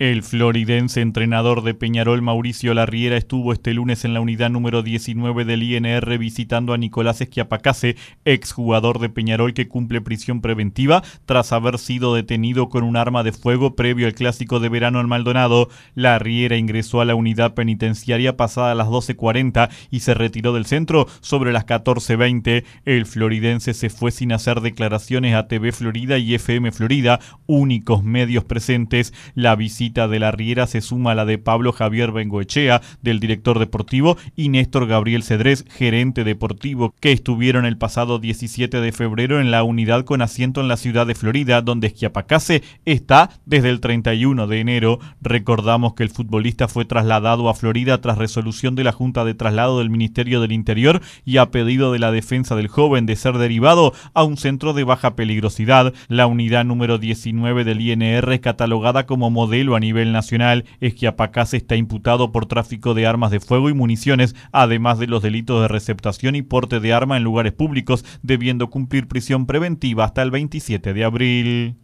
El floridense entrenador de Peñarol Mauricio Larriera estuvo este lunes en la unidad número 19 del INR visitando a Nicolás Esquiapacase, exjugador de Peñarol que cumple prisión preventiva tras haber sido detenido con un arma de fuego previo al clásico de verano al Maldonado. Larriera ingresó a la unidad penitenciaria pasada a las 12.40 y se retiró del centro sobre las 14.20. El floridense se fue sin hacer declaraciones a TV Florida y FM Florida, únicos medios presentes. La visita de la Riera se suma a la de Pablo Javier Bengoechea, del director deportivo, y Néstor Gabriel Cedrés, gerente deportivo, que estuvieron el pasado 17 de febrero en la unidad con asiento en la ciudad de Florida, donde Esquiapacase está desde el 31 de enero. Recordamos que el futbolista fue trasladado a Florida tras resolución de la Junta de Traslado del Ministerio del Interior y a pedido de la defensa del joven de ser derivado a un centro de baja peligrosidad. La unidad número 19 del INR es catalogada como modelo a nivel nacional es que Apacase está imputado por tráfico de armas de fuego y municiones, además de los delitos de receptación y porte de arma en lugares públicos, debiendo cumplir prisión preventiva hasta el 27 de abril.